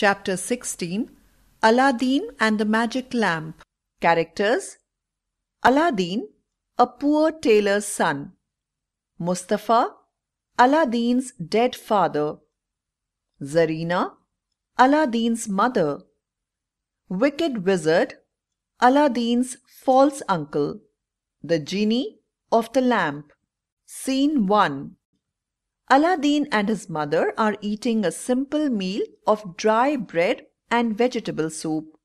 Chapter 16 Aladdin and the Magic Lamp Characters Aladdin, a poor tailor's son. Mustafa, Aladdin's dead father. Zarina, Aladdin's mother. Wicked Wizard, Aladdin's false uncle. The genie of the lamp. Scene 1 Aladdin and his mother are eating a simple meal of dry bread and vegetable soup.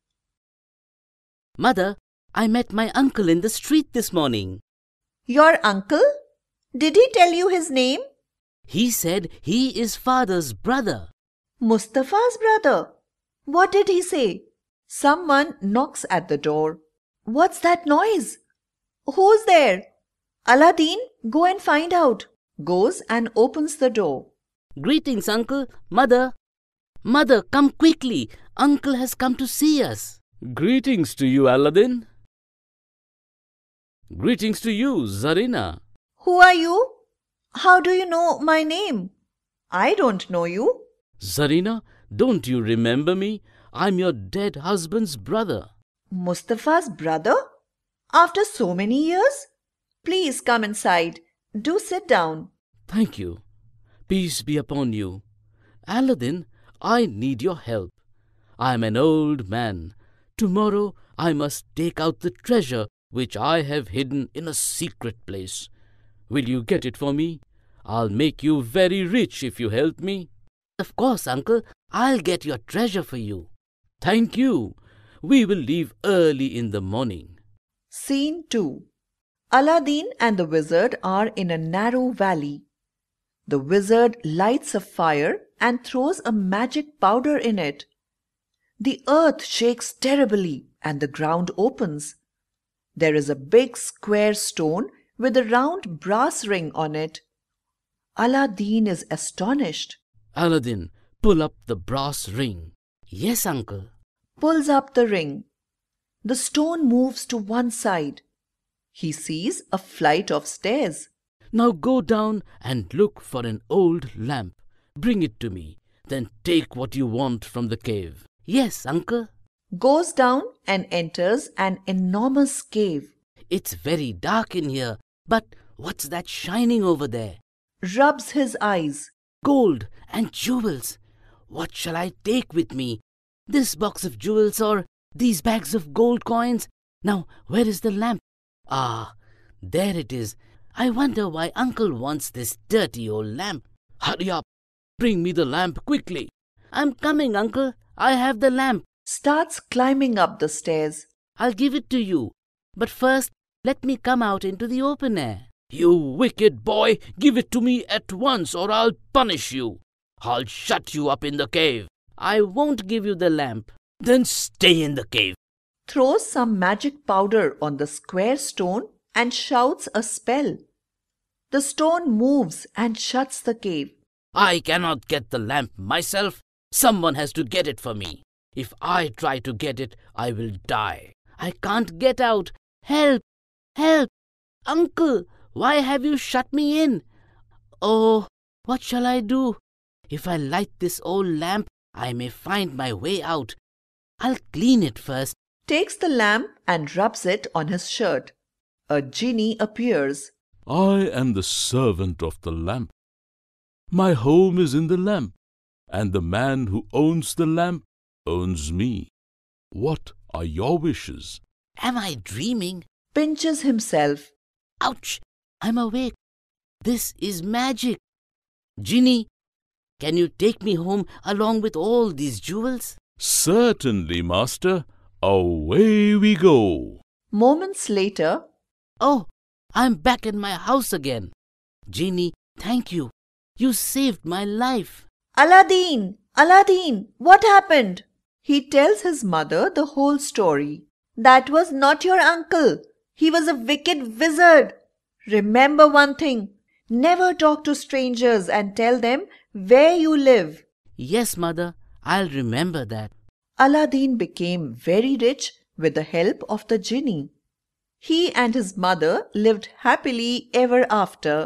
Mother, I met my uncle in the street this morning. Your uncle? Did he tell you his name? He said he is father's brother. Mustafa's brother? What did he say? Someone knocks at the door. What's that noise? Who's there? Aladdin, go and find out goes and opens the door. Greetings, uncle, mother. Mother, come quickly. Uncle has come to see us. Greetings to you, Aladdin. Greetings to you, Zarina. Who are you? How do you know my name? I don't know you. Zarina, don't you remember me? I'm your dead husband's brother. Mustafa's brother? After so many years? Please come inside. Do sit down. Thank you. Peace be upon you. Aladdin, I need your help. I am an old man. Tomorrow I must take out the treasure which I have hidden in a secret place. Will you get it for me? I'll make you very rich if you help me. Of course, uncle. I'll get your treasure for you. Thank you. We will leave early in the morning. Scene 2 Aladdin and the wizard are in a narrow valley. The wizard lights a fire and throws a magic powder in it. The earth shakes terribly and the ground opens. There is a big square stone with a round brass ring on it. Aladdin is astonished. Aladdin, pull up the brass ring. Yes, uncle. Pulls up the ring. The stone moves to one side he sees a flight of stairs. Now go down and look for an old lamp. Bring it to me. Then take what you want from the cave. Yes, uncle. Goes down and enters an enormous cave. It's very dark in here, but what's that shining over there? Rubs his eyes. Gold and jewels. What shall I take with me? This box of jewels or these bags of gold coins? Now, where is the lamp? Ah, there it is. I wonder why uncle wants this dirty old lamp. Hurry up! Bring me the lamp quickly! I'm coming, uncle. I have the lamp. Starts climbing up the stairs. I'll give it to you. But first, let me come out into the open air. You wicked boy! Give it to me at once or I'll punish you. I'll shut you up in the cave. I won't give you the lamp. Then stay in the cave throws some magic powder on the square stone and shouts a spell. The stone moves and shuts the cave. I cannot get the lamp myself. Someone has to get it for me. If I try to get it, I will die. I can't get out. Help! Help! Uncle, why have you shut me in? Oh, what shall I do? If I light this old lamp, I may find my way out. I'll clean it first takes the lamp and rubs it on his shirt. A genie appears. I am the servant of the lamp. My home is in the lamp, and the man who owns the lamp owns me. What are your wishes? Am I dreaming? Pinches himself. Ouch! I'm awake. This is magic. Genie, can you take me home along with all these jewels? Certainly, master. Away we go. Moments later, Oh, I'm back in my house again. Genie, thank you. You saved my life. Aladdin! Aladdin! What happened? He tells his mother the whole story. That was not your uncle. He was a wicked wizard. Remember one thing. Never talk to strangers and tell them where you live. Yes, mother, I'll remember that. Aladdin became very rich with the help of the genie. He and his mother lived happily ever after.